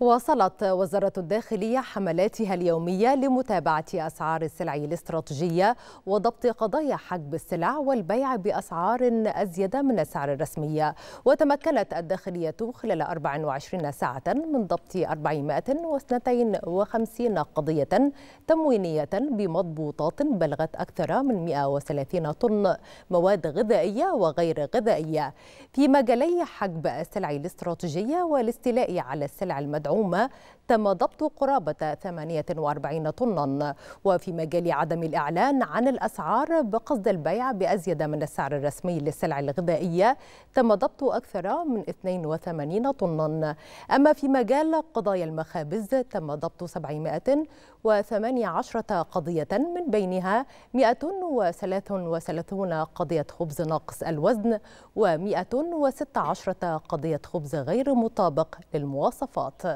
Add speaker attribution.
Speaker 1: واصلت وزارة الداخلية حملاتها اليومية لمتابعة أسعار السلع الاستراتيجية وضبط قضايا حجب السلع والبيع بأسعار أزيد من السعر الرسمية وتمكنت الداخلية خلال 24 ساعة من ضبط 452 قضية تموينية بمضبوطات بلغت أكثر من 130 طن مواد غذائية وغير غذائية في مجالي حجب السلع الاستراتيجية والاستيلاء على السلع المدنية المدعومة تم ضبط قرابة 48 طنا وفي مجال عدم الإعلان عن الأسعار بقصد البيع بأزيد من السعر الرسمي للسلع الغذائية تم ضبط أكثر من 82 طنا أما في مجال قضايا المخابز تم ضبط 718 قضية من بينها 133 قضية خبز ناقص الوزن و 116 قضية خبز غير مطابق للمواصفات